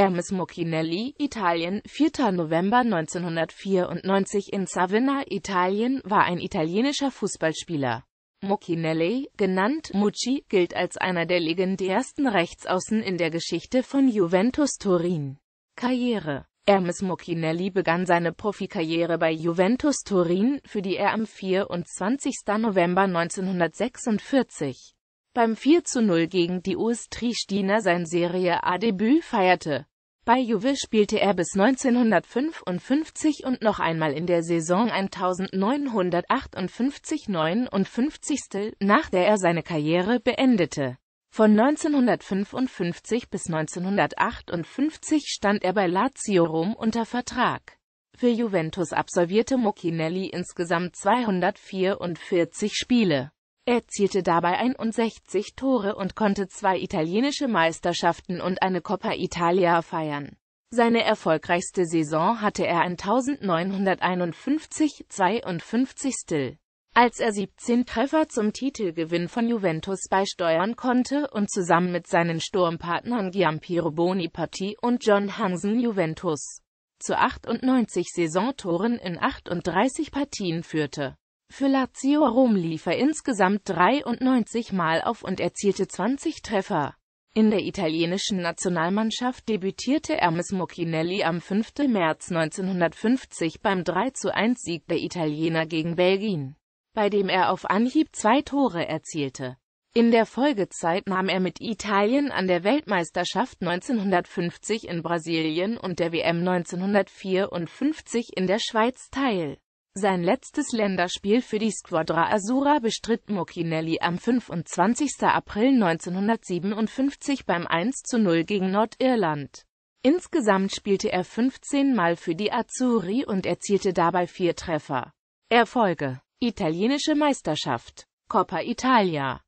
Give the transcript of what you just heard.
Hermes Mocchinelli, Italien, 4. November 1994 in Savona, Italien, war ein italienischer Fußballspieler. Mocchinelli, genannt Mucci, gilt als einer der legendärsten Rechtsaußen in der Geschichte von Juventus Turin. Karriere Hermes Mocchinelli begann seine Profikarriere bei Juventus Turin, für die er am 24. November 1946 beim 4 zu 0 gegen die US-Triestiner sein Serie A-Debüt feierte. Bei Juve spielte er bis 1955 und noch einmal in der Saison 1958-59, nach der er seine Karriere beendete. Von 1955 bis 1958 stand er bei Lazio Rom unter Vertrag. Für Juventus absolvierte Mocchinelli insgesamt 244 Spiele. Er zielte dabei 61 Tore und konnte zwei italienische Meisterschaften und eine Coppa Italia feiern. Seine erfolgreichste Saison hatte er 1951-52 Still, als er 17 Treffer zum Titelgewinn von Juventus beisteuern konnte und zusammen mit seinen Sturmpartnern Giampiero Bonipati und John Hansen Juventus zu 98 Saisontoren in 38 Partien führte. Für Lazio Rom lief er insgesamt 93 Mal auf und erzielte 20 Treffer. In der italienischen Nationalmannschaft debütierte Hermes Mocchinelli am 5. März 1950 beim 3-1-Sieg der Italiener gegen Belgien, bei dem er auf Anhieb zwei Tore erzielte. In der Folgezeit nahm er mit Italien an der Weltmeisterschaft 1950 in Brasilien und der WM 1954 in der Schweiz teil. Sein letztes Länderspiel für die Squadra Azzurra bestritt Muccinelli am 25. April 1957 beim 1 zu 0 gegen Nordirland. Insgesamt spielte er 15 Mal für die Azzurri und erzielte dabei vier Treffer. Erfolge Italienische Meisterschaft Coppa Italia